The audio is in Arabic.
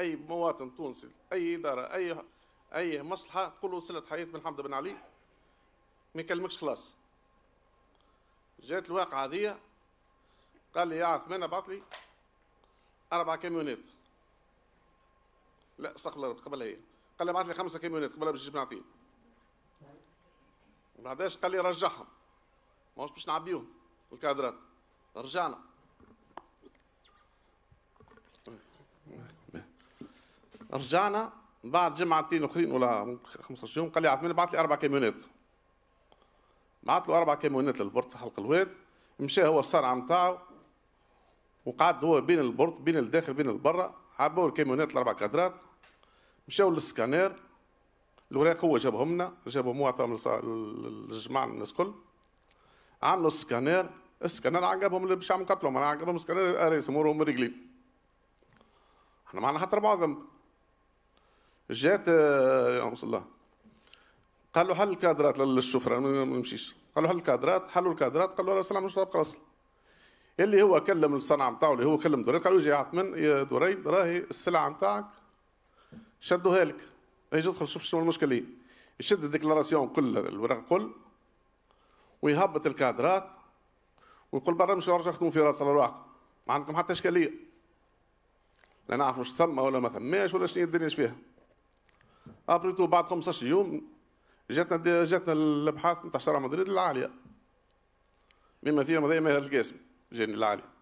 اي مواطن تونسي اي اداره اي اي مصلحه تقول له سله حياه بن حمد بن علي ما يكلمكش خلاص جات الواقعه هذيا قال لي يا عثمان ابعث لي اربع كاميونات لا استغفر الله قبل هي قال لي ابعث لي خمسه كاميونات قبلها باش نجيب نعطيه ما بعداش قال لي رجعهم ماهوش باش نعبيهم الكادرات رجعنا رجعنا بعد جمعتين اخرين ولا خمسة يوم قال لي عثمان بعث لي اربع كاميونات بعث له اربع كاميونات للبرت حلق الواد مشى هو الصنعة نتاعو وقعد هو بين البرت بين الداخل بين البرا عبوا الكاميونات الاربع كادرات مشاو للسكانير الوراق هو جابهم لنا جابهم هو عطاهم للجماعه الناس الكل عملوا السكانير السكانير عقبهم اللي باش يعملوا كابلهم عقبهم السكانير رئيس امورهم رجلين احنا معنا حتى ربع ذنب جات آه، رسول الله قال له حل الكادرات للشفره ما نمشيش قال له حل الكادرات حلوا الكادرات قال له راه مش مشرب قاصل اللي هو كلم الصنعه نتاعو اللي هو كلم دريد قالوا يجي عثمان يا دريد راهي السلعه نتاعك شدوها لك اجي ادخل شوف شنو المشكله يشد الديكلاراسيون كل الورق كل ويهبط الكادرات ويقول برا مش رجعوا خدموا في راس الارواح ما عندكم حتى اشكاليه لا نعرف واش ثم ولا ما ثماش ولا شنو الدنيا فيها ابريتو بعد 15 يوم جاتنا جاتنا الابحاث نتاع شرع مدريد العاليه مما فيها مذايا ماهر القاسم جاني العاليه